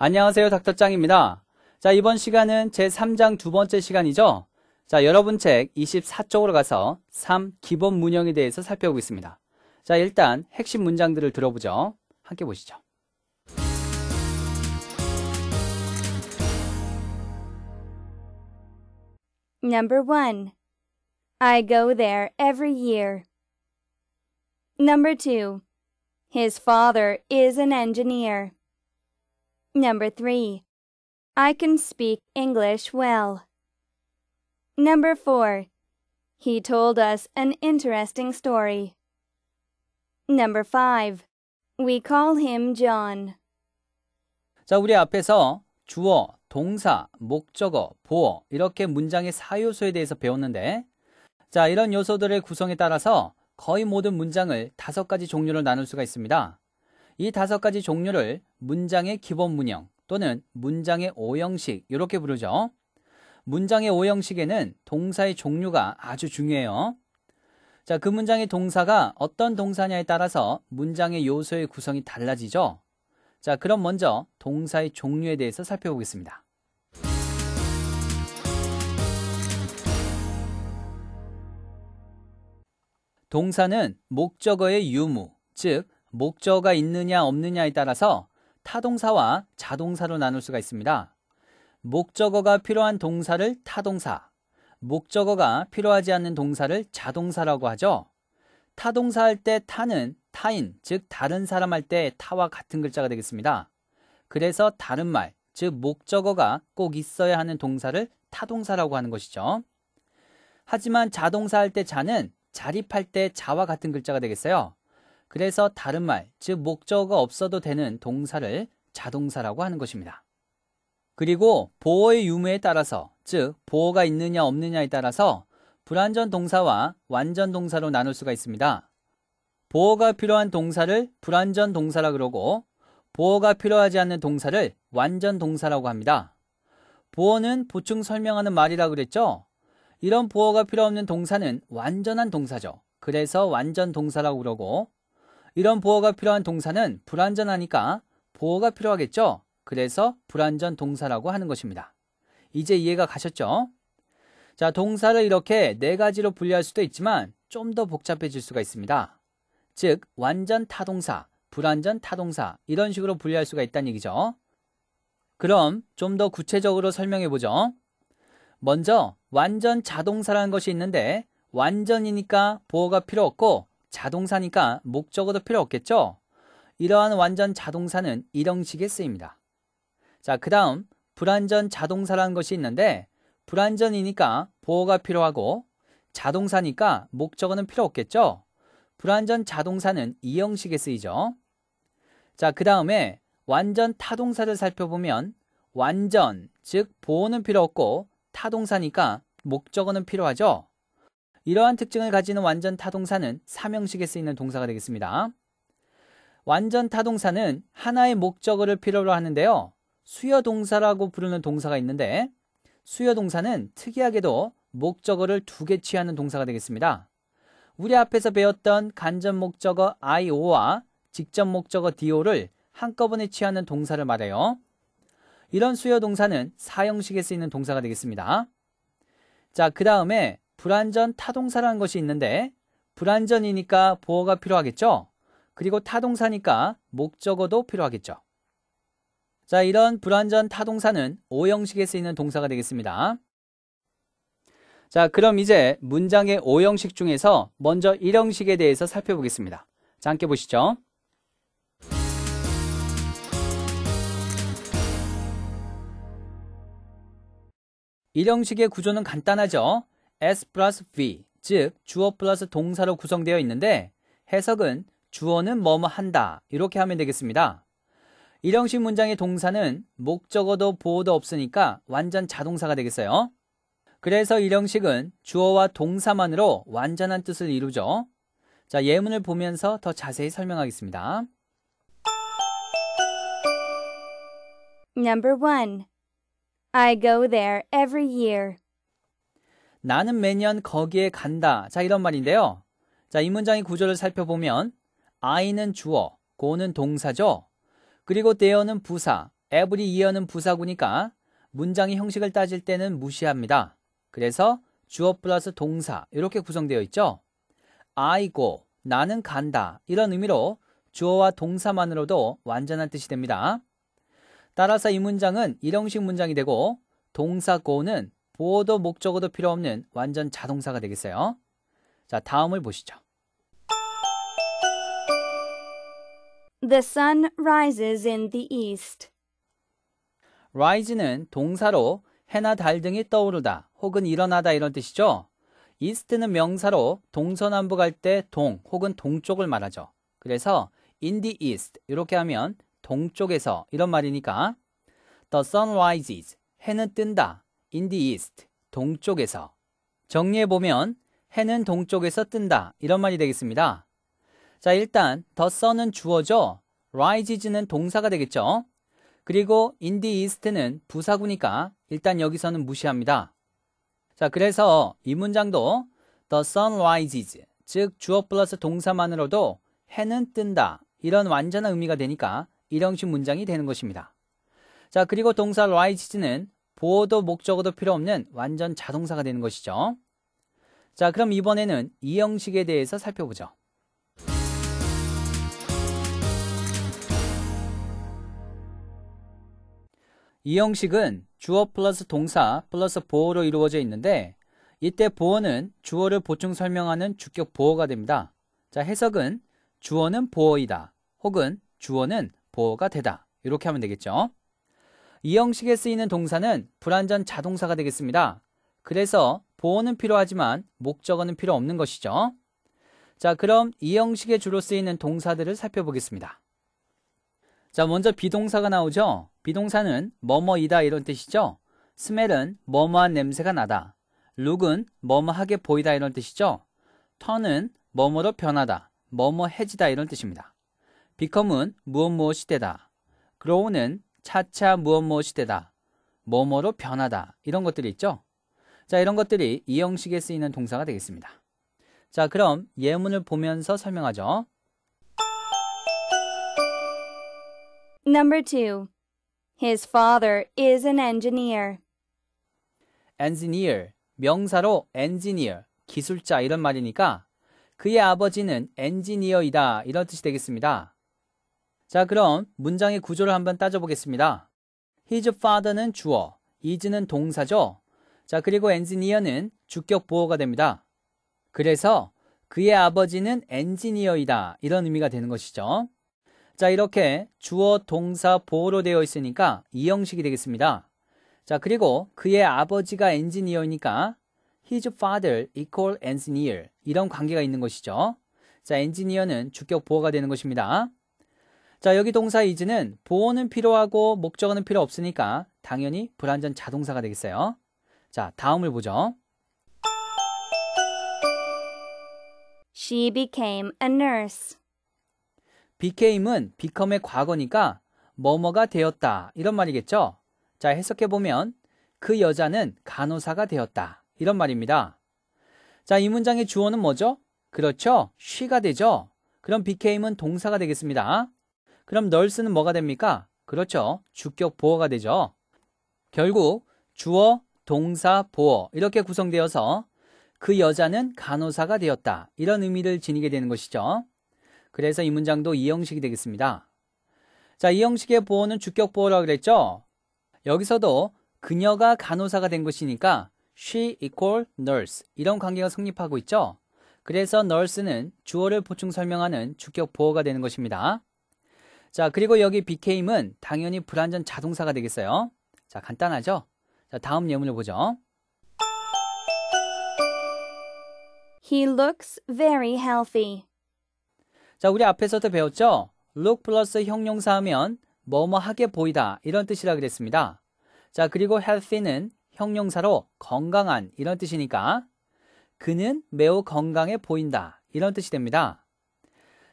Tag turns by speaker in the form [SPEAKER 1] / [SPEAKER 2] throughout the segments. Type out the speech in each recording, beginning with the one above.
[SPEAKER 1] 안녕하세요 닥터짱입니다. 자 이번 시간은 제 3장 두 번째 시간이죠. 자 여러분 책 24쪽으로 가서 3 기본 문형에 대해서 살펴보겠습니다. 자 일단 핵심 문장들을 들어보죠. 함께 보시죠.
[SPEAKER 2] Number 1. I go there every year. Number 2. His father is an engineer. Number 3. I can speak English well. Number 4. He told us an interesting story. Number 5. We call him John.
[SPEAKER 1] 자, 우리 앞에서 주어, 동사, 목적어, 보어 이렇게 문장의 사요소에 대해서 배웠는데 자, 이런 요소들의 구성에 따라서 거의 모든 문장을 다섯 가지 종류로 나눌 수가 있습니다. 이 다섯 가지 종류를 문장의 기본 문형 또는 문장의 오형식 이렇게 부르죠. 문장의 오형식에는 동사의 종류가 아주 중요해요. 자, 그 문장의 동사가 어떤 동사냐에 따라서 문장의 요소의 구성이 달라지죠. 자, 그럼 먼저 동사의 종류에 대해서 살펴보겠습니다. 동사는 목적어의 유무, 즉 목적어가 있느냐 없느냐에 따라서 타동사와 자동사로 나눌 수가 있습니다. 목적어가 필요한 동사를 타동사, 목적어가 필요하지 않는 동사를 자동사라고 하죠. 타동사 할때 타는 타인, 즉 다른 사람 할 때 타와 같은 글자가 되겠습니다. 그래서 다른 말, 즉 목적어가 꼭 있어야 하는 동사를 타동사라고 하는 것이죠. 하지만 자동사 할때 자는 자립할 때 자와 같은 글자가 되겠어요. 그래서 다른 말, 즉 목적어 없어도 되는 동사를 자동사라고 하는 것입니다. 그리고 보어의 유무에 따라서, 즉 보어가 있느냐 없느냐에 따라서 불완전 동사와 완전 동사로 나눌 수가 있습니다. 보어가 필요한 동사를 불완전 동사라 그러고 보어가 필요하지 않는 동사를 완전 동사라고 합니다. 보어는 보충 설명하는 말이라 그랬죠? 이런 보어가 필요 없는 동사는 완전한 동사죠. 그래서 완전 동사라고 그러고 이런 보어가 필요한 동사는 불완전하니까 보어가 필요하겠죠? 그래서 불완전 동사라고 하는 것입니다. 이제 이해가 가셨죠? 자, 동사를 이렇게 네 가지로 분류할 수도 있지만 좀 더 복잡해질 수가 있습니다. 즉, 완전 타동사, 불완전 타동사 이런 식으로 분류할 수가 있다는 얘기죠. 그럼 좀 더 구체적으로 설명해 보죠. 먼저 완전 자동사라는 것이 있는데 완전이니까 보어가 필요 없고 자동사니까 목적어도 필요 없겠죠? 이러한 완전 자동사는 이형식에 쓰입니다. 자, 그 다음 불완전 자동사라는 것이 있는데 불완전이니까 보호가 필요하고 자동사니까 목적어는 필요 없겠죠? 불완전 자동사는 이형식에 쓰이죠. 자, 그 다음에 완전 타동사를 살펴보면 완전, 즉 보호는 필요 없고 타동사니까 목적어는 필요하죠. 이러한 특징을 가지는 완전 타동사는 사명식에 쓰이는 동사가 되겠습니다. 완전 타동사는 하나의 목적어를 필요로 하는데요. 수여 동사라고 부르는 동사가 있는데 수여 동사는 특이하게도 목적어를 두 개 취하는 동사가 되겠습니다. 우리 앞에서 배웠던 간접 목적어 IO와 직접 목적어 DO를 한꺼번에 취하는 동사를 말해요. 이런 수여 동사는 사형식에 쓰이는 동사가 되겠습니다. 자, 그 다음에 불완전 타동사라는 것이 있는데 불완전이니까 보어가 필요하겠죠. 그리고 타동사니까 목적어도 필요하겠죠. 자, 이런 불완전 타동사는 O형식에 쓰이는 동사가 되겠습니다. 자, 그럼 이제 문장의 O형식 중에서 먼저 1형식에 대해서 살펴보겠습니다. 자, 함께 보시죠. 일형식의 구조는 간단하죠. s 플러스 v 즉 주어 플러스 동사로 구성되어 있는데 해석은 주어는 뭐뭐 한다 이렇게 하면 되겠습니다. 일형식 문장의 동사는 목적어도 보호도 없으니까 완전 자동사가 되겠어요. 그래서 일형식은 주어와 동사만으로 완전한 뜻을 이루죠. 자, 예문을 보면서 더 자세히 설명하겠습니다.
[SPEAKER 2] Number 1. I go there every year.
[SPEAKER 1] 나는 매년 거기에 간다. 자, 이런 말인데요. 자, 이 문장의 구조를 살펴보면 I는 주어, 고는 동사죠. 그리고 대어는 부사, every year는 부사구니까 문장의 형식을 따질 때는 무시합니다. 그래서 주어 플러스 동사 이렇게 구성되어 있죠. I go, 나는 간다 이런 의미로 주어와 동사만으로도 완전한 뜻이 됩니다. 따라서 이 문장은 일형식 문장이 되고 동사 go는 보어도 목적어도 필요 없는 완전 자동사가 되겠어요. 자, 다음을 보시죠.
[SPEAKER 2] The sun rises in the east.
[SPEAKER 1] rise는 동사로 해나 달 등이 떠오르다 혹은 일어나다 이런 뜻이죠. east는 명사로 동서남북 할 때동 혹은 동쪽을 말하죠. 그래서 in the east 이렇게 하면 동쪽에서 이런 말이니까 the sun rises 해는 뜬다 인디이스트 동쪽에서. 정리해보면 해는 동쪽에서 뜬다. 이런 말이 되겠습니다. 자, 일단 더 h e 은 주어죠. rises는 동사가 되겠죠. 그리고 인디이스트는 부사구니까 일단 여기서는 무시합니다. 자, 그래서 이 문장도 the sun rises, 즉 주어 플러스 동사만으로도 해는 뜬다. 이런 완전한 의미가 되니까 일형식 문장이 되는 것입니다. 자, 그리고 동사 rises는 보호도 목적어도 필요 없는 완전 자동사가 되는 것이죠. 자, 그럼 이번에는 이 형식에 대해서 살펴보죠. 이 형식은 주어 플러스 동사 플러스 보호로 이루어져 있는데 이때 보호는 주어를 보충 설명하는 주격 보호가 됩니다. 자, 해석은 주어는 보호이다 혹은 주어는 보호가 되다 이렇게 하면 되겠죠. 이 형식에 쓰이는 동사는 불완전 자동사가 되겠습니다. 그래서 보호는 필요하지만 목적어는 필요 없는 것이죠. 자, 그럼 이 형식에 주로 쓰이는 동사들을 살펴보겠습니다. 자, 먼저 비동사가 나오죠. 비동사는 뭐뭐이다 이런 뜻이죠. 스멜은 뭐뭐한 냄새가 나다. 룩은 뭐뭐하게 보이다 이런 뜻이죠. 턴은 뭐뭐로 변하다, 뭐뭐해지다 이런 뜻입니다. 비컴은 무엇무엇이 되다. 그로우는 차차 무엇 무엇이 되다, 뭐뭐로 변하다 이런 것들이 있죠. 자, 이런 것들이 이 형식에 쓰이는 동사가 되겠습니다. 자, 그럼 예문을 보면서 설명하죠.
[SPEAKER 2] Number 2. His father is an engineer.
[SPEAKER 1] engineer 명사로 engineer 기술자 이런 말이니까 그의 아버지는 엔지니어이다 이런 뜻이 되겠습니다. 자, 그럼 문장의 구조를 한번 따져보겠습니다. His father는 주어, is는 동사죠. 자, 그리고 engineer는 주격 보호가 됩니다. 그래서 그의 아버지는 엔지니어이다. 이런 의미가 되는 것이죠. 자, 이렇게 주어, 동사, 보호로 되어 있으니까 이 형식이 되겠습니다. 자, 그리고 그의 아버지가 엔지니어이니까 his father equal engineer 이런 관계가 있는 것이죠. 자, 엔지니어는 주격 보호가 되는 것입니다. 자, 여기 동사 이즈는 보호는 필요하고 목적어는 필요 없으니까 당연히 불완전 자동사가 되겠어요. 자, 다음을 보죠.
[SPEAKER 2] She became a nurse.
[SPEAKER 1] became은 become의 과거니까 뭐뭐가 되었다 이런 말이겠죠. 자, 해석해 보면 그 여자는 간호사가 되었다 이런 말입니다. 자, 이 문장의 주어는 뭐죠? 그렇죠. she가 되죠. 그럼 became은 동사가 되겠습니다. 그럼 널스는 뭐가 됩니까? 그렇죠. 주격 보어가 되죠. 결국 주어, 동사, 보어 이렇게 구성되어서 그 여자는 간호사가 되었다. 이런 의미를 지니게 되는 것이죠. 그래서 이 문장도 이 형식이 되겠습니다. 자, 이 형식의 보어는 주격 보어라고 그랬죠? 여기서도 그녀가 간호사가 된 것이니까 she equal nurse 이런 관계가 성립하고 있죠? 그래서 nurse는 주어를 보충 설명하는 주격 보어가 되는 것입니다. 자, 그리고 여기 became은 당연히 불완전 자동사가 되겠어요. 자, 간단하죠? 자, 다음 예문을 보죠.
[SPEAKER 2] He looks very healthy.
[SPEAKER 1] 자, 우리 앞에서도 배웠죠? look 플러스 형용사 하면 뭐뭐하게 보이다 이런 뜻이라 그랬습니다. 자, 그리고 healthy는 형용사로 건강한 이런 뜻이니까 그는 매우 건강해 보인다 이런 뜻이 됩니다.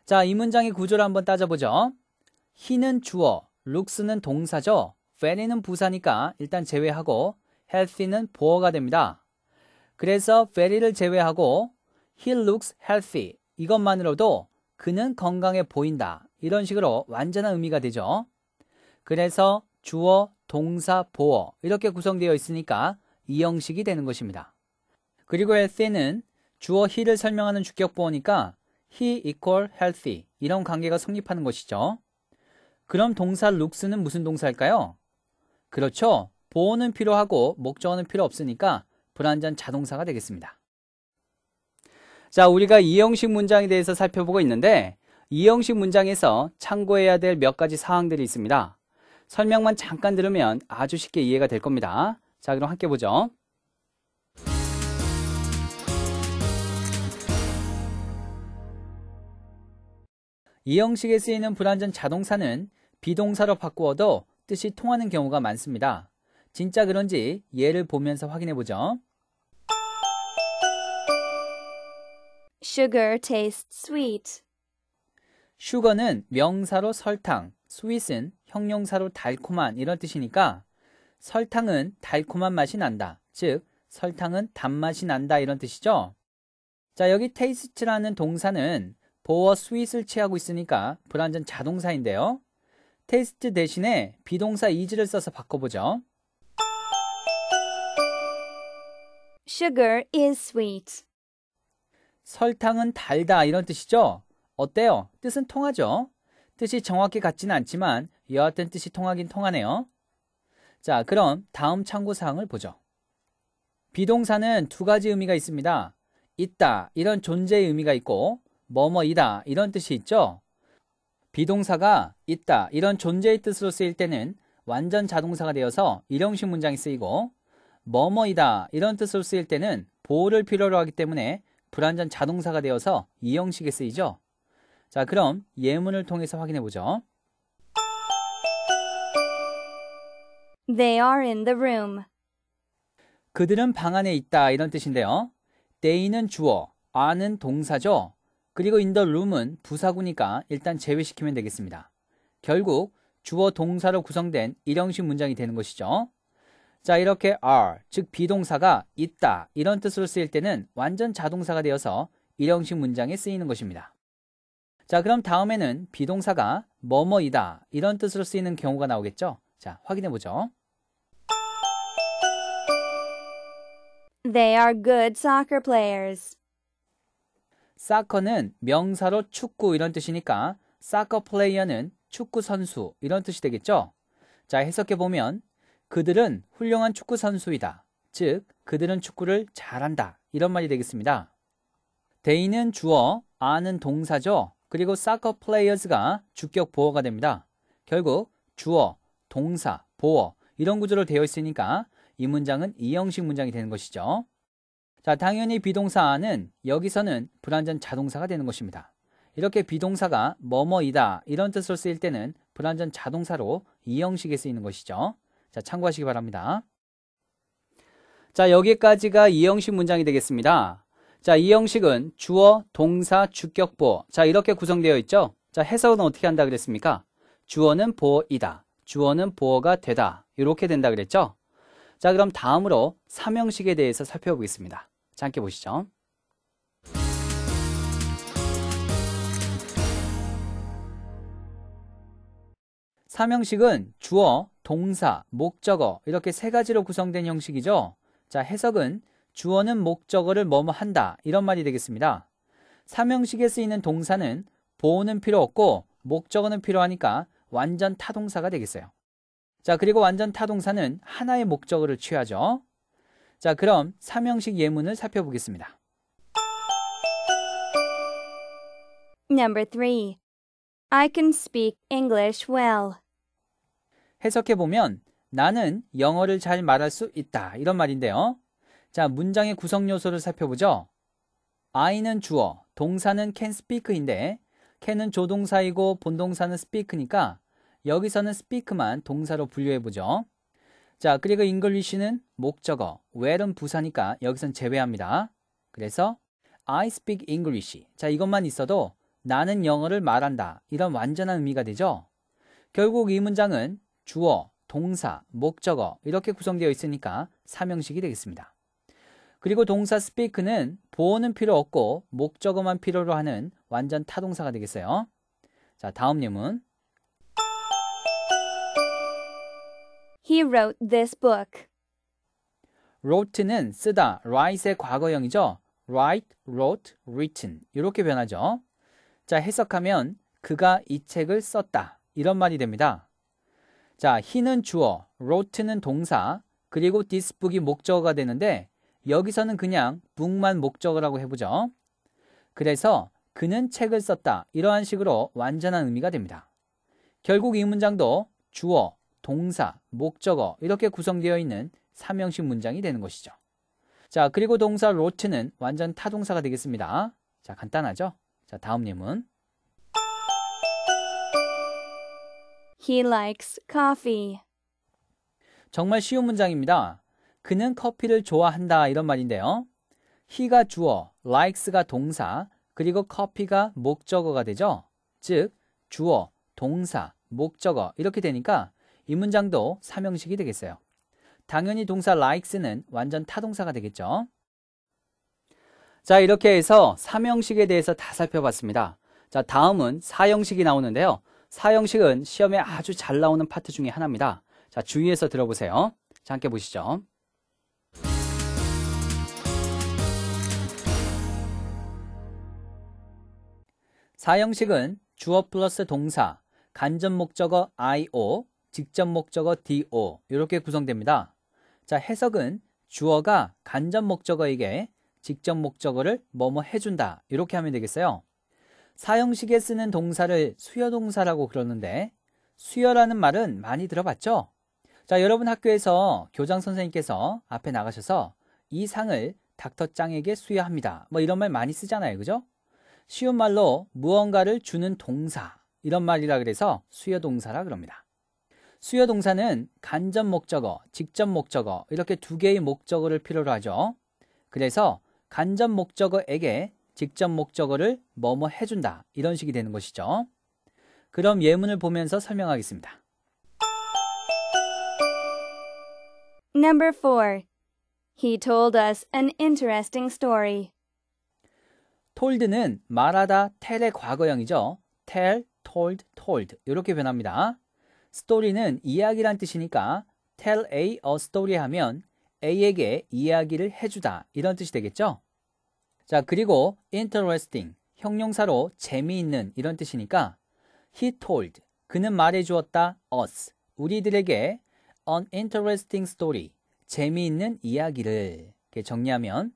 [SPEAKER 1] 자, 이 문장의 구조를 한번 따져보죠. he는 주어, looks는 동사죠. very는 부사니까 일단 제외하고 healthy는 보어가 됩니다. 그래서 very를 제외하고 he looks healthy 이것만으로도 그는 건강해 보인다. 이런 식으로 완전한 의미가 되죠. 그래서 주어, 동사, 보어 이렇게 구성되어 있으니까 이 형식이 되는 것입니다. 그리고 healthy는 주어 he를 설명하는 주격 보어니까 he equal healthy 이런 관계가 성립하는 것이죠. 그럼 동사 looks는 무슨 동사일까요? 그렇죠. 보호는 필요하고 목적어는 필요 없으니까 불완전 자동사가 되겠습니다. 자, 우리가 이 형식 문장에 대해서 살펴보고 있는데 이 형식 문장에서 참고해야 될 몇 가지 사항들이 있습니다. 설명만 잠깐 들으면 아주 쉽게 이해가 될 겁니다. 자, 그럼 함께 보죠. 이 형식에 쓰이는 불완전 자동사는 비동사로 바꾸어도 뜻이 통하는 경우가 많습니다. 진짜 그런지 예를 보면서 확인해 보죠.
[SPEAKER 2] Sugar tastes sweet.
[SPEAKER 1] 슈거는 명사로 설탕, 스윗은 형용사로 달콤한 이런 뜻이니까 설탕은 달콤한 맛이 난다. 즉, 설탕은 단맛이 난다 이런 뜻이죠. 자, 여기 taste라는 동사는 보어 스윗을 취하고 있으니까 불완전 자동사인데요. 테스트 대신에 비동사 is를 써서 바꿔보죠.
[SPEAKER 2] Sugar is sweet.
[SPEAKER 1] 설탕은 달다 이런 뜻이죠. 어때요? 뜻은 통하죠. 뜻이 정확히 같지는 않지만 여하튼 뜻이 통하긴 통하네요. 자, 그럼 다음 참고 사항을 보죠. 비동사는 두 가지 의미가 있습니다. 있다 이런 존재의 의미가 있고 뭐뭐이다 이런 뜻이 있죠. 비동사가 있다 이런 존재의 뜻으로 쓰일 때는 완전 자동사가 되어서 일형식 문장이 쓰이고 뭐뭐이다 이런 뜻으로 쓰일 때는 보호를 필요로 하기 때문에 불완전 자동사가 되어서 이형식에 쓰이죠. 자 그럼 예문을 통해서 확인해 보죠.
[SPEAKER 2] They are in the room.
[SPEAKER 1] 그들은 방 안에 있다 이런 뜻인데요. they는 주어, are는 동사죠. 그리고 in the room은 부사구니까 일단 제외시키면 되겠습니다. 결국 주어 동사로 구성된 일형식 문장이 되는 것이죠. 자 이렇게 are 즉 비동사가 있다 이런 뜻으로 쓰일 때는 완전 자동사가 되어서 일형식 문장에 쓰이는 것입니다. 자 그럼 다음에는 비동사가 뭐뭐이다 이런 뜻으로 쓰이는 경우가 나오겠죠. 자 확인해 보죠.
[SPEAKER 2] They are good soccer players.
[SPEAKER 1] 사커는 명사로 축구 이런 뜻이니까 사커 플레이어는 축구 선수 이런 뜻이 되겠죠? 자, 해석해 보면 그들은 훌륭한 축구 선수이다. 즉, 그들은 축구를 잘한다. 이런 말이 되겠습니다. 데이는 주어, 아는 동사죠. 그리고 사커 플레이어즈가 주격 보어가 됩니다. 결국 주어, 동사, 보어 이런 구조로 되어 있으니까 이 문장은 이형식 문장이 되는 것이죠. 자, 당연히 비동사는 여기서는 불완전 자동사가 되는 것입니다. 이렇게 비동사가 뭐뭐이다 이런 뜻으로 쓰일 때는 불완전 자동사로 이 형식에 쓰이는 것이죠. 자, 참고하시기 바랍니다. 자, 여기까지가 이 형식 문장이 되겠습니다. 자, 이 형식은 주어, 동사, 주격보. 자, 이렇게 구성되어 있죠. 자, 해석은 어떻게 한다 그랬습니까? 주어는 보어이다. 주어는 보어가 되다. 이렇게 된다 그랬죠. 자, 그럼 다음으로 삼형식에 대해서 살펴보겠습니다. 자, 함께 보시죠. 삼형식은 주어, 동사, 목적어 이렇게 세 가지로 구성된 형식이죠. 자, 해석은 주어는 목적어를 뭐뭐 한다 이런 말이 되겠습니다. 삼형식에 쓰이는 동사는 보호는 필요 없고 목적어는 필요하니까 완전 타동사가 되겠어요. 자, 그리고 완전 타동사는 하나의 목적어를 취하죠. 자, 그럼 삼형식 예문을 살펴보겠습니다.
[SPEAKER 2] Number 3. I can speak English well.
[SPEAKER 1] 해석해 보면 나는 영어를 잘 말할 수 있다 이런 말인데요. 자, 문장의 구성 요소를 살펴보죠. I는 주어, 동사는 can speak인데 can은 조동사이고 본동사는 speak니까 여기서는 speak만 동사로 분류해 보죠. 자, 그리고 잉글리시는 목적어, w h 은 부사니까 여기선 제외합니다. 그래서 I speak English. 자, 이것만 있어도 나는 영어를 말한다. 이런 완전한 의미가 되죠. 결국 이 문장은 주어, 동사, 목적어 이렇게 구성되어 있으니까 삼형식이 되겠습니다. 그리고 동사 speak는 보호는 필요 없고 목적어만 필요로 하는 완전 타동사가 되겠어요. 자, 다음 예문.
[SPEAKER 2] He wrote this book.
[SPEAKER 1] wrote는 쓰다, write의 과거형이죠. write, wrote, written 이렇게 변하죠. 자, 해석하면 그가 이 책을 썼다 이런 말이 됩니다. 자, he는 주어, wrote는 동사, 그리고 this book이 목적어가 되는데 여기서는 그냥 book만 목적어라고 해보죠. 그래서 그는 책을 썼다 이러한 식으로 완전한 의미가 됩니다. 결국 이 문장도 주어, 동사, 목적어 이렇게 구성되어 있는 삼형식 문장이 되는 것이죠. 자, 그리고 동사 로트는 완전 타동사가 되겠습니다. 자, 간단하죠? 자, 다음 님은
[SPEAKER 2] He likes coffee.
[SPEAKER 1] 정말 쉬운 문장입니다. 그는 커피를 좋아한다 이런 말인데요. he가 주어, likes가 동사, 그리고 커피가 목적어가 되죠. 즉 주어, 동사, 목적어 이렇게 되니까 이 문장도 삼형식이 되겠어요. 당연히 동사 likes는 완전 타동사가 되겠죠. 자, 이렇게 해서 삼형식에 대해서 다 살펴봤습니다. 자, 다음은 사형식이 나오는데요. 사형식은 시험에 아주 잘 나오는 파트 중에 하나입니다. 자, 주의해서 들어보세요. 자, 함께 보시죠. 사형식은 주어 플러스 동사, 간접 목적어 IO, 직접 목적어 do 이렇게 구성됩니다. 자, 해석은 주어가 간접 목적어에게 직접 목적어를 뭐뭐 해준다 이렇게 하면 되겠어요. 사형식에 쓰는 동사를 수여동사라고 그러는데 수여라는 말은 많이 들어봤죠? 자, 여러분 학교에서 교장 선생님께서 앞에 나가셔서 이 상을 닥터짱에게 수여합니다. 뭐 이런 말 많이 쓰잖아요. 그죠? 쉬운 말로 무언가를 주는 동사 이런 말이라 그래서 수여동사라 그럽니다. 수요 동사는 간접 목적어, 직접 목적어 이렇게 두 개의 목적어를 필요로 하죠. 그래서 간접 목적어에게 직접 목적어를 뭐뭐 해준다 이런 식이 되는 것이죠. 그럼 예문을 보면서 설명하겠습니다.
[SPEAKER 2] Number 4. He told us an interesting story.
[SPEAKER 1] told는 말하다 tell의 과거형이죠. tell, told, told 이렇게 변합니다. 스토리는 이야기란 뜻이니까 tell A a story 하면 A에게 이야기를 해주다 이런 뜻이 되겠죠? 자, 그리고 interesting 형용사로 재미있는 이런 뜻이니까 he told 그는 말해 주었다 us 우리들에게 an interesting story 재미있는 이야기를 정리하면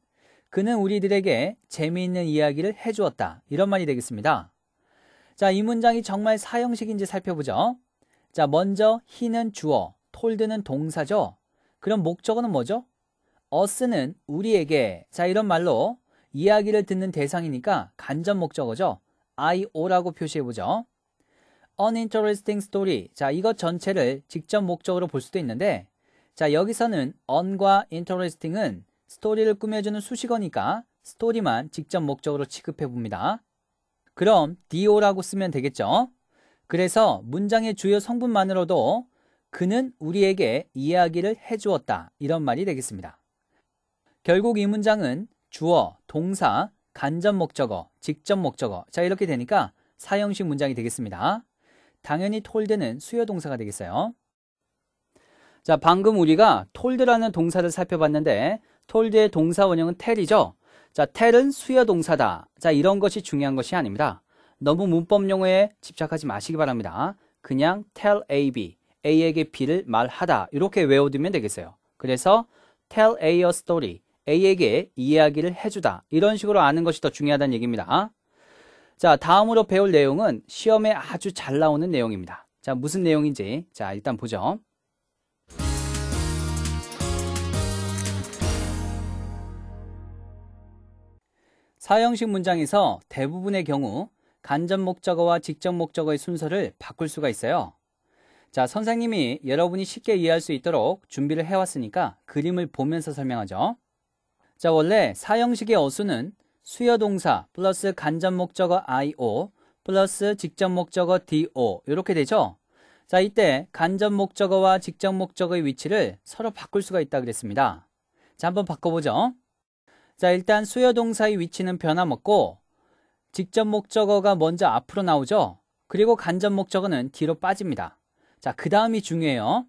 [SPEAKER 1] 그는 우리들에게 재미있는 이야기를 해 주었다 이런 말이 되겠습니다. 자, 이 문장이 정말 사형식인지 살펴보죠. 자, 먼저 he는 주어, told는 동사죠. 그럼 목적어는 뭐죠? us는 우리에게. 자, 이런 말로 이야기를 듣는 대상이니까 간접 목적어죠. I, O라고 표시해보죠. uninteresting story. 자, 이것 전체를 직접 목적으로 볼 수도 있는데, 자, 여기서는 un과 interesting은 스토리를 꾸며주는 수식어니까 스토리만 직접 목적으로 취급해봅니다. 그럼 do라고 쓰면 되겠죠? 그래서 문장의 주요 성분만으로도 그는 우리에게 이야기를 해주었다. 이런 말이 되겠습니다. 결국 이 문장은 주어, 동사, 간접 목적어, 직접 목적어. 자, 이렇게 되니까 사형식 문장이 되겠습니다. 당연히 톨드는 수요 동사가 되겠어요. 자, 방금 우리가 톨드라는 동사를 살펴봤는데 톨드의 동사 원형은 텔이죠. 자, 텔은 수요 동사다. 자, 이런 것이 중요한 것이 아닙니다. 너무 문법 용어에 집착하지 마시기 바랍니다. 그냥 tell A, B, A에게 B를 말하다 이렇게 외워두면 되겠어요. 그래서 tell A a story, A에게 이야기를 해주다 이런 식으로 아는 것이 더 중요하다는 얘기입니다. 자 다음으로 배울 내용은 시험에 아주 잘 나오는 내용입니다. 자 무슨 내용인지 자 일단 보죠. 사형식 문장에서 대부분의 경우 간접 목적어와 직접 목적어의 순서를 바꿀 수가 있어요. 자, 선생님이 여러분이 쉽게 이해할 수 있도록 준비를 해왔으니까 그림을 보면서 설명하죠. 자, 원래 사형식의 어수는 수여 동사 플러스 간접 목적어 IO 플러스 직접 목적어 DO 이렇게 되죠. 자, 이때 간접 목적어와 직접 목적어의 위치를 서로 바꿀 수가 있다 그랬습니다. 자, 한번 바꿔보죠. 자, 일단 수여 동사의 위치는 변함없고 직접 목적어가 먼저 앞으로 나오죠. 그리고 간접 목적어는 뒤로 빠집니다. 자, 그 다음이 중요해요.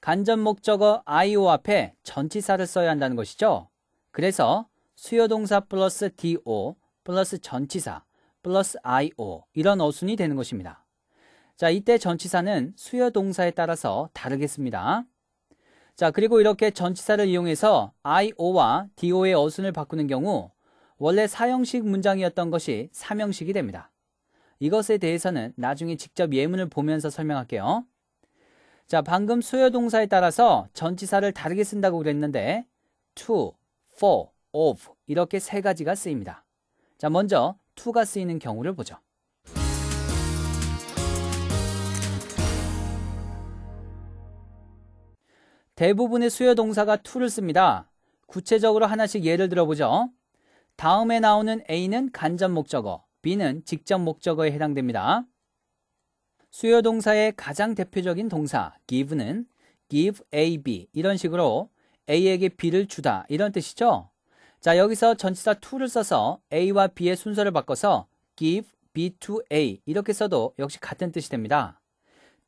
[SPEAKER 1] 간접 목적어 IO 앞에 전치사를 써야 한다는 것이죠. 그래서 수요동사 플러스 DO 플러스 전치사 플러스 IO 이런 어순이 되는 것입니다. 자, 이때 전치사는 수요동사에 따라서 다르겠습니다. 자, 그리고 이렇게 전치사를 이용해서 IO와 DO의 어순을 바꾸는 경우 원래 사형식 문장이었던 것이 삼형식이 됩니다. 이것에 대해서는 나중에 직접 예문을 보면서 설명할게요. 자, 방금 수요 동사에 따라서 전치사를 다르게 쓴다고 그랬는데 to, for, of 이렇게 세 가지가 쓰입니다. 자, 먼저 to가 쓰이는 경우를 보죠. 대부분의 수요 동사가 to를 씁니다. 구체적으로 하나씩 예를 들어보죠. 다음에 나오는 A는 간접 목적어, B는 직접 목적어에 해당됩니다. 수요 동사의 가장 대표적인 동사 give는 give A, B 이런 식으로 A에게 B를 주다 이런 뜻이죠. 자 여기서 전치사 to를 써서 A와 B의 순서를 바꿔서 give B to A 이렇게 써도 역시 같은 뜻이 됩니다.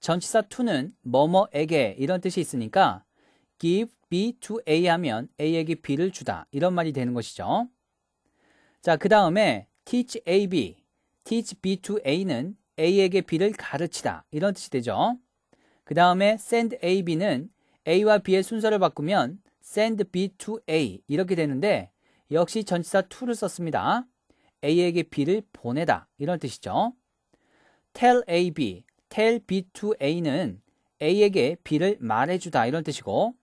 [SPEAKER 1] 전치사 to는 뭐뭐에게 이런 뜻이 있으니까 give B to A 하면 A에게 B를 주다 이런 말이 되는 것이죠. 자, 그 다음에 teach AB, teach B to A는 A에게 B를 가르치다 이런 뜻이 되죠. 그 다음에 send AB는 A와 B의 순서를 바꾸면 send B to A 이렇게 되는데 역시 전치사 to를 썼습니다. A에게 B를 보내다 이런 뜻이죠. tell AB, tell B to A는 A에게 B를 말해주다 이런 뜻이고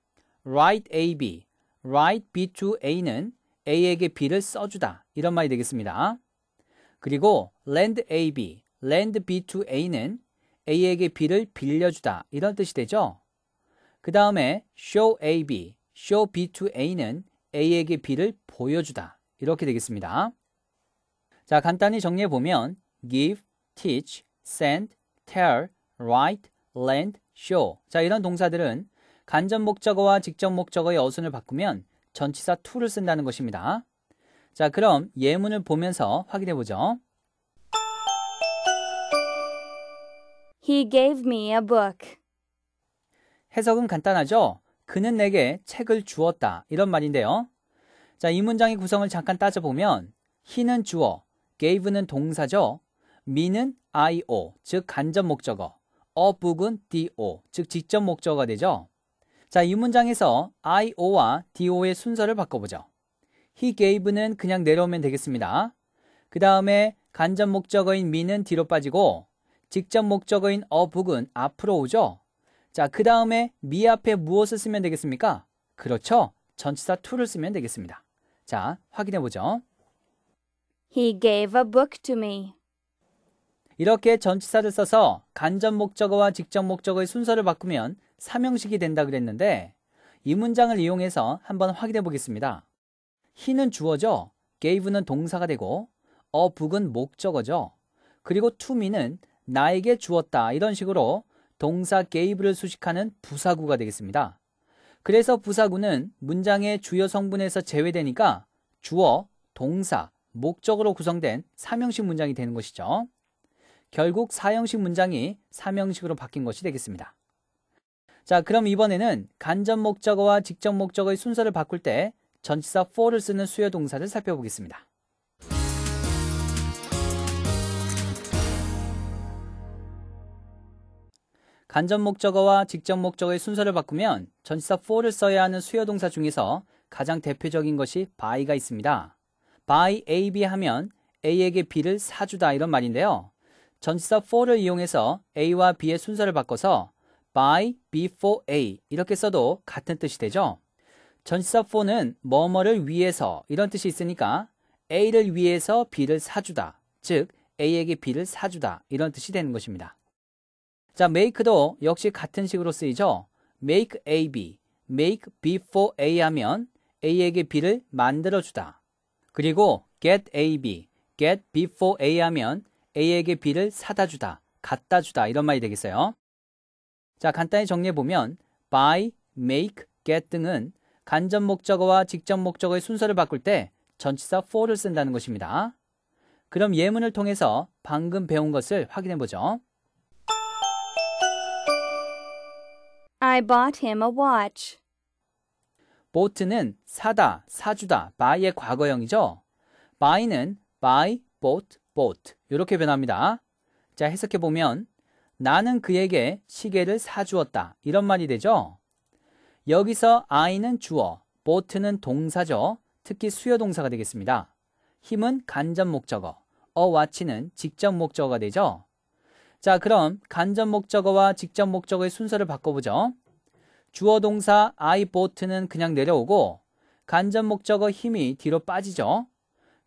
[SPEAKER 1] write AB, write B to A는 A에게 B를 써주다. 이런 말이 되겠습니다. 그리고 lend AB, lend B to A는 A에게 B를 빌려주다. 이런 뜻이 되죠. 그 다음에 show AB, show B to A는 A에게 B를 보여주다. 이렇게 되겠습니다. 자, 간단히 정리해 보면 give, teach, send, tell, write, lend, show. 자, 이런 동사들은 간접 목적어와 직접 목적어의 어순을 바꾸면 전치사 to를 쓴다는 것입니다. 자, 그럼 예문을 보면서 확인해 보죠.
[SPEAKER 2] He gave me a book.
[SPEAKER 1] 해석은 간단하죠? 그는 내게 책을 주었다. 이런 말인데요. 자, 이 문장의 구성을 잠깐 따져보면 he는 주어, gave는 동사죠. me는 io, 즉 간접 목적어, a book은 do, 즉 직접 목적어가 되죠. 자, 이 문장에서 IO와 DO의 순서를 바꿔보죠. He gave는 그냥 내려오면 되겠습니다. 그 다음에 간접 목적어인 me는 뒤로 빠지고 직접 목적어인 a book은 앞으로 오죠. 자, 그 다음에 me 앞에 무엇을 쓰면 되겠습니까? 그렇죠. 전치사 to를 쓰면 되겠습니다. 자, 확인해 보죠.
[SPEAKER 2] He gave a book to me.
[SPEAKER 1] 이렇게 전치사를 써서 간접 목적어와 직접 목적어의 순서를 바꾸면 삼형식이 된다 그랬는데 이 문장을 이용해서 한번 확인해 보겠습니다. he는 주어죠. gave는 동사가 되고 a book은 목적어죠. 그리고 to me는 나에게 주었다 이런 식으로 동사 gave를 수식하는 부사구가 되겠습니다. 그래서 부사구는 문장의 주요 성분에서 제외되니까 주어, 동사, 목적으로 구성된 삼형식 문장이 되는 것이죠. 결국 4형식 문장이 삼형식으로 바뀐 것이 되겠습니다. 자, 그럼 이번에는 간접 목적어와 직접 목적어의 순서를 바꿀 때 전치사 for를 쓰는 수요 동사를 살펴보겠습니다. 간접 목적어와 직접 목적어의 순서를 바꾸면 전치사 for를 써야 하는 수요 동사 중에서 가장 대표적인 것이 by가 있습니다. by AB 하면 A에게 B를 사주다 이런 말인데요. 전치사 for를 이용해서 a와 b의 순서를 바꿔서 by b for a 이렇게 써도 같은 뜻이 되죠. 전치사 for는 뭐뭐를 위해서 이런 뜻이 있으니까 a를 위해서 b를 사주다. 즉 a에게 b를 사주다. 이런 뜻이 되는 것입니다. 자, make도 역시 같은 식으로 쓰이죠. make a b, make b for a 하면 a에게 b를 만들어 주다. 그리고 get a b, get b for a 하면 A에게 B를 사다 주다, 갖다 주다 이런 말이 되겠어요. 자, 간단히 정리해 보면 buy, make, get 등은 간접 목적어와 직접 목적어의 순서를 바꿀 때 전치사 for를 쓴다는 것입니다. 그럼 예문을 통해서 방금 배운 것을 확인해 보죠.
[SPEAKER 2] I bought him a watch.
[SPEAKER 1] bought,는 사다, 사주다, buy의 과거형이죠. buy는 buy, bought, bought 이렇게 변합니다. 자 해석해 보면 나는 그에게 시계를 사주었다 이런 말이 되죠. 여기서 I는 주어, bought는 동사죠. 특히 수요 동사가 되겠습니다. 힘은 간접 목적어, a watch는 직접 목적어가 되죠. 자 그럼 간접 목적어와 직접 목적어의 순서를 바꿔보죠. 주어 동사 I bought는 그냥 내려오고 간접 목적어 힘이 뒤로 빠지죠.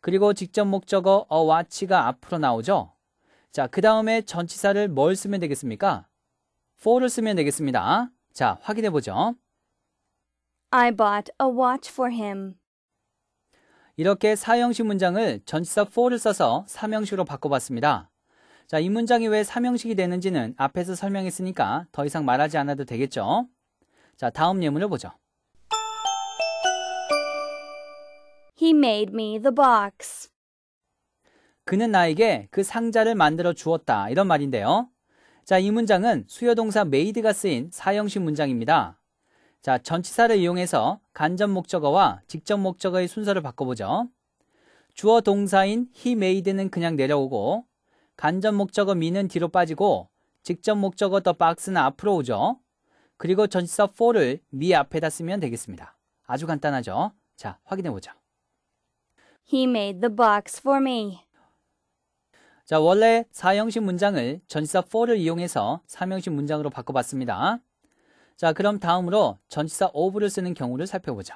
[SPEAKER 1] 그리고 직접 목적어 어와치가 앞으로 나오죠. 자, 그 다음에 전치사를 뭘 쓰면 되겠습니까? for를 쓰면 되겠습니다. 자, 확인해 보죠.
[SPEAKER 2] I bought a watch for him.
[SPEAKER 1] 이렇게 사형식 문장을 전치사 for를 써서 삼형식으로 바꿔봤습니다. 자, 이 문장이 왜 삼형식이 되는지는 앞에서 설명했으니까 더 이상 말하지 않아도 되겠죠? 자, 다음 예문을 보죠.
[SPEAKER 2] He made me the box.
[SPEAKER 1] 그는 나에게 그 상자를 만들어 주었다. 이런 말인데요. 자, 이 문장은 수요동사 made가 쓰인 사형식 문장입니다. 자, 전치사를 이용해서 간접 목적어와 직접 목적어의 순서를 바꿔보죠. 주어 동사인 he made는 그냥 내려오고 간접 목적어 me는 뒤로 빠지고 직접 목적어 the box는 앞으로 오죠. 그리고 전치사 for를 me 앞에다 쓰면 되겠습니다. 아주 간단하죠? 자, 확인해보죠.
[SPEAKER 2] He made the box for me.
[SPEAKER 1] 자, 원래 4형식 문장을 전치사 for를 이용해서 3형식 문장으로 바꿔봤습니다. 자, 그럼 다음으로 전치사 of를 쓰는 경우를 살펴보죠.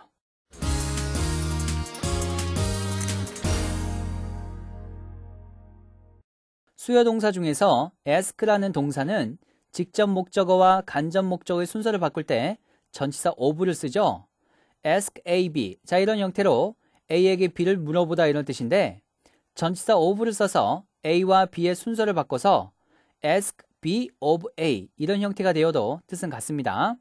[SPEAKER 1] 수요 동사 중에서 ask라는 동사는 직접 목적어와 간접 목적의 순서를 바꿀 때 전치사 of를 쓰죠. ask ab. 자, 이런 형태로 A에게 B를 물어보다 이런 뜻인데 전치사 of를 써서 A와 B의 순서를 바꿔서 ask B of A 이런 형태가 되어도 뜻은 같습니다.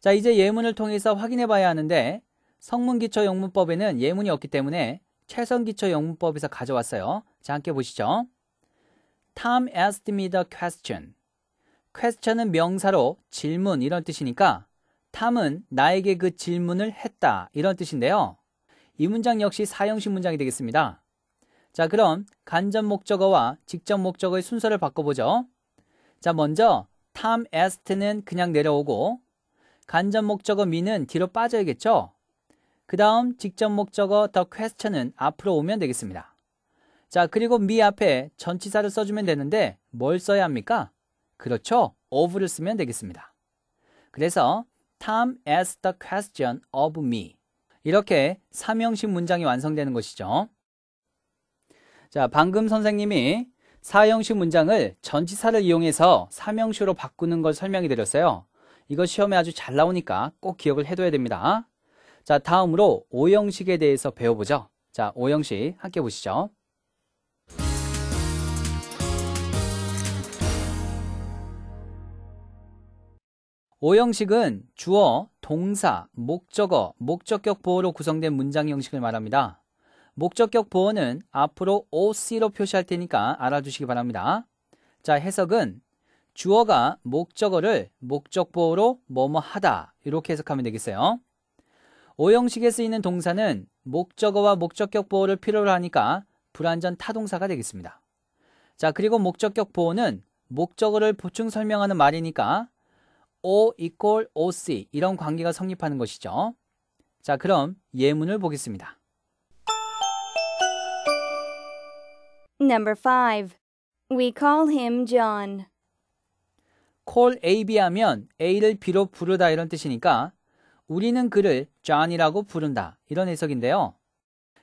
[SPEAKER 1] 자 이제 예문을 통해서 확인해 봐야 하는데 성문기초영문법에는 예문이 없기 때문에 최선기초영문법에서 가져왔어요. 자 함께 보시죠. Tom asked me the question. question은 명사로 질문 이런 뜻이니까 탐은 나에게 그 질문을 했다 이런 뜻인데요. 이 문장 역시 사형식 문장이 되겠습니다. 자, 그럼 간접 목적어와 직접 목적어의 순서를 바꿔보죠. 자, 먼저 time e s 는 그냥 내려오고 간접 목적어 me는 뒤로 빠져야겠죠? 그 다음 직접 목적어 the question은 앞으로 오면 되겠습니다. 자, 그리고 me 앞에 전치사를 써주면 되는데 뭘 써야 합니까? 그렇죠. of를 쓰면 되겠습니다. 그래서 time as the question of me 이렇게 삼형식 문장이 완성되는 것이죠. 자, 방금 선생님이 4형식 문장을 전치사를 이용해서 삼형식으로 바꾸는 걸 설명해 드렸어요. 이거 시험에 아주 잘 나오니까 꼭 기억을 해둬야 됩니다. 자, 다음으로 5형식에 대해서 배워보죠. 자, 5형식 함께 보시죠. 오형식은 주어, 동사, 목적어, 목적격 보호로 구성된 문장 형식을 말합니다. 목적격 보호는 앞으로 OC로 표시할 테니까 알아두시기 바랍니다. 자, 해석은 주어가 목적어를 목적 보호로 뭐뭐 하다 이렇게 해석하면 되겠어요. 오형식에 쓰이는 동사는 목적어와 목적격 보호를 필요로 하니까 불완전 타동사가 되겠습니다. 자, 그리고 목적격 보호는 목적어를 보충 설명하는 말이니까 O equal OC 이런 관계가 성립하는 것이죠. 자, 그럼 예문을 보겠습니다.
[SPEAKER 2] Number 5. We call him John.
[SPEAKER 1] call AB 하면 A를 비로 부르다 이런 뜻이니까 우리는 그를 John이라고 부른다 이런 해석인데요.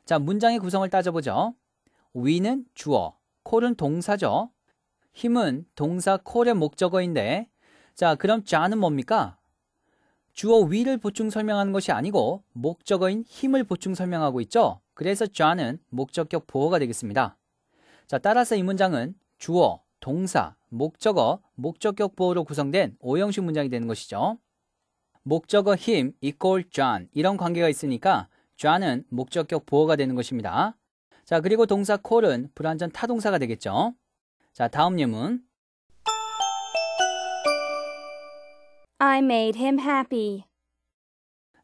[SPEAKER 1] 자, 문장의 구성을 따져보죠. we는 주어, call은 동사죠. 힘은 동사 call의 목적어인데 자, 그럼 자는 뭡니까? 주어 위를 보충 설명하는 것이 아니고 목적어인 힘을 보충 설명하고 있죠. 그래서 자는 목적격 보호가 되겠습니다. 자, 따라서 이 문장은 주어, 동사, 목적어, 목적격 보호로 구성된 오형식 문장이 되는 것이죠. 목적어 힘 equal John 이런 관계가 있으니까 John은 목적격 보호가 되는 것입니다. 자 그리고 동사 콜은 불완전 타동사가 되겠죠. 자 다음 예문
[SPEAKER 2] I made him happy.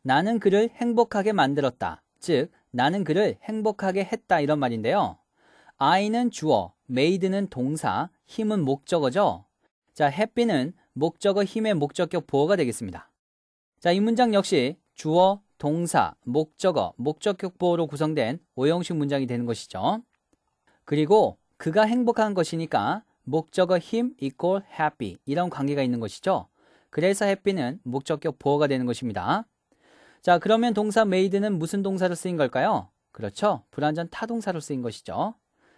[SPEAKER 1] 나는 그를 행복하게 만들었다. 즉, 나는 그를 행복하게 했다. 이런 말인데요. I는 주어, made는 동사, 힘은 목적어죠. 자, happy는 목적어 힘의 목적격 보어가 되겠습니다. 자, 이 문장 역시 주어, 동사, 목적어, 목적격 보어로 구성된 오형식 문장이 되는 것이죠. 그리고 그가 행복한 것이니까 목적어 힘 equal happy 이런 관계가 있는 것이죠. 그래서 해피는 목적격 보어가 되는 것입니다. 자, 그러면 동사 made는 무슨 동사로 쓰인 걸까요? 그렇죠. 불완전 타동사로 쓰인 것이죠.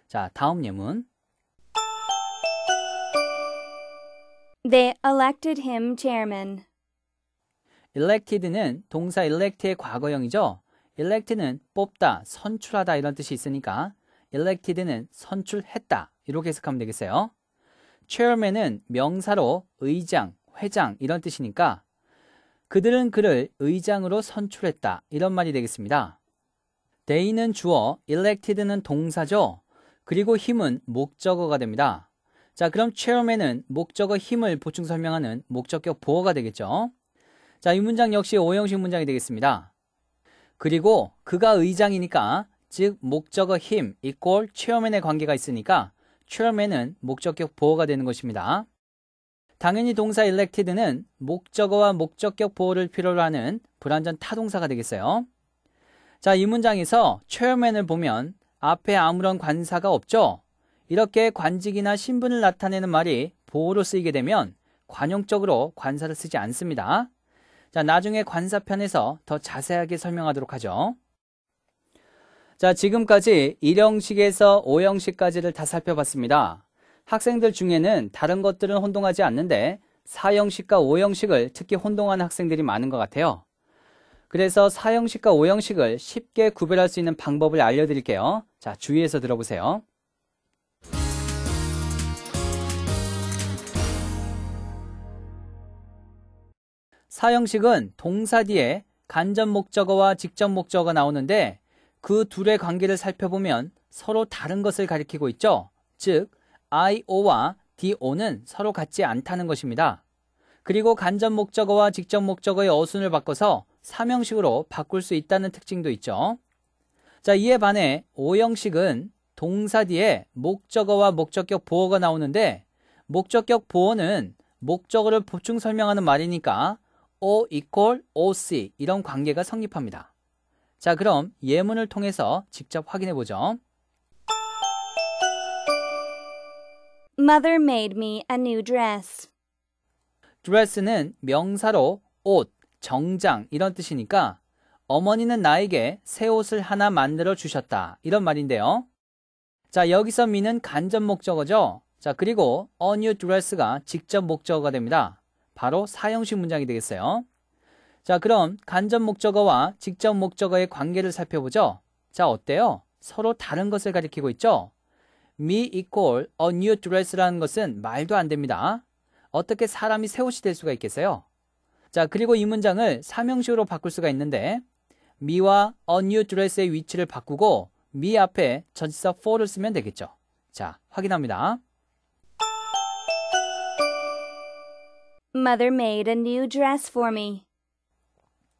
[SPEAKER 1] 자, 다음 예문.
[SPEAKER 2] They elected him chairman.
[SPEAKER 1] elected는 동사 elect의 과거형이죠. elect는 뽑다, 선출하다 이런 뜻이 있으니까 elected는 선출했다 이렇게 해석하면 되겠어요. chairman은 명사로 의장, 회장 이런 뜻이니까 그들은 그를 의장으로 선출했다 이런 말이 되겠습니다. they는 주어, elected는 동사죠. 그리고 힘은 목적어가 됩니다. 자, 그럼 chairman은 목적어 힘을 보충 설명하는 목적격 보어가 되겠죠. 자, 이 문장 역시 오형식 문장이 되겠습니다. 그리고 그가 의장이니까 즉 목적어 힘 equal chairman의 관계가 있으니까 chairman은 목적격 보어가 되는 것입니다. 당연히 동사 elected는 목적어와 목적격 보호를 필요로 하는 불완전 타동사가 되겠어요. 자, 이 문장에서 chairman을 보면 앞에 아무런 관사가 없죠? 이렇게 관직이나 신분을 나타내는 말이 보호로 쓰이게 되면 관용적으로 관사를 쓰지 않습니다. 자, 나중에 관사편에서 더 자세하게 설명하도록 하죠. 자, 지금까지 1형식에서 5형식까지를 다 살펴봤습니다. 학생들 중에는 다른 것들은 혼동하지 않는데 4형식과 5형식을 특히 혼동하는 학생들이 많은 것 같아요. 그래서 4형식과 5형식을 쉽게 구별할 수 있는 방법을 알려드릴게요. 자, 주의해서 들어보세요. 4형식은 동사 뒤에 간접 목적어와 직접 목적어가 나오는데 그 둘의 관계를 살펴보면 서로 다른 것을 가리키고 있죠. 즉, IO와 DO는 서로 같지 않다는 것입니다. 그리고 간접 목적어와 직접 목적어의 어순을 바꿔서 사명식으로 바꿀 수 있다는 특징도 있죠. 자, 이에 반해 5형식은 동사 뒤에 목적어와 목적격 보어가 나오는데 목적격 보어는 목적어를 보충 설명하는 말이니까 O equal OC 이런 관계가 성립합니다. 자, 그럼 예문을 통해서 직접 확인해 보죠.
[SPEAKER 2] Mother made me a new dress.
[SPEAKER 1] dress는 명사로 옷, 정장 이런 뜻이니까 어머니는 나에게 새 옷을 하나 만들어 주셨다. 이런 말인데요. 자, 여기서 미는 간접 목적어죠. 자, 그리고 a new dress가 직접 목적어가 됩니다. 바로 사형식 문장이 되겠어요. 자, 그럼 간접 목적어와 직접 목적어의 관계를 살펴보죠. 자, 어때요? 서로 다른 것을 가리키고 있죠? me equal a new dress라는 것은 말도 안 됩니다. 어떻게 사람이 새 옷이 될 수가 있겠어요? 자, 그리고 이 문장을 삼형식으로 바꿀 수가 있는데 me와 a new dress의 위치를 바꾸고 me 앞에 전치사 for를 쓰면 되겠죠. 자, 확인합니다.
[SPEAKER 2] Mother made a new dress for me.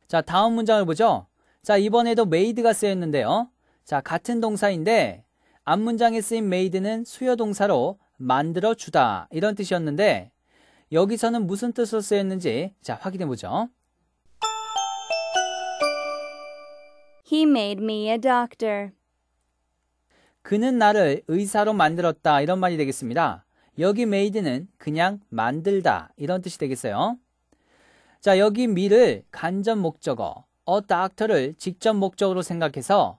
[SPEAKER 1] 자, 다음 문장을 보죠. 자, 이번에도 made가 쓰였는데요. 자, 같은 동사인데 앞 문장에 쓰인 made는 수요 동사로 만들어 주다 이런 뜻이었는데 여기서는 무슨 뜻으로 쓰였는지 자 확인해 보죠.
[SPEAKER 2] He made me a doctor.
[SPEAKER 1] 그는 나를 의사로 만들었다 이런 말이 되겠습니다. 여기 made는 그냥 만들다 이런 뜻이 되겠어요. 자 여기 미를 간접 목적어, a doctor를 직접 목적으로 생각해서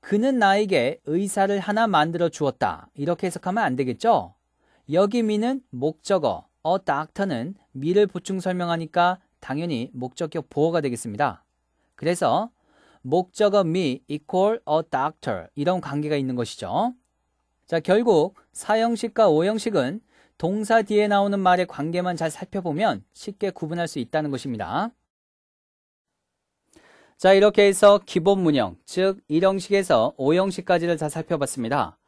[SPEAKER 1] 그는 나에게 의사를 하나 만들어 주었다. 이렇게 해석하면 안 되겠죠? 여기 미는 목적어, 어 닥터는 미를 보충 설명하니까 당연히 목적격 보호가 되겠습니다. 그래서 목적어 미 e equal a doctor 이런 관계가 있는 것이죠. 자, 결국 사형식과 오형식은 동사 뒤에 나오는 말의 관계만 잘 살펴보면 쉽게 구분할 수 있다는 것입니다. 자 이렇게 해서 기본 문형 즉 1형식에서 5형식까지를 다 살펴봤습니다.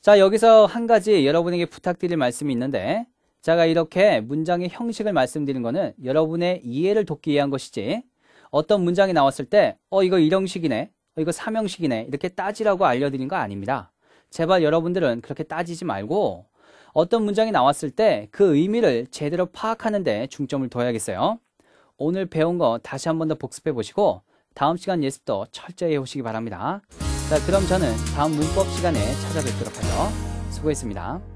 [SPEAKER 1] 자 여기서 한 가지 여러분에게 부탁드릴 말씀이 있는데 제가 이렇게 문장의 형식을 말씀드린 것은 여러분의 이해를 돕기 위한 것이지 어떤 문장이 나왔을 때 어 이거 1형식이네 어, 이거 3형식이네 어, 이렇게 따지라고 알려드린 거 아닙니다. 제발 여러분들은 그렇게 따지지 말고 어떤 문장이 나왔을 때 그 의미를 제대로 파악하는 데 중점을 둬야겠어요. 오늘 배운 거 다시 한 번 더 복습해 보시고 다음 시간 예습도 철저히 해오시기 바랍니다. 자, 그럼 저는 다음 문법 시간에 찾아뵙도록 하죠. 수고했습니다.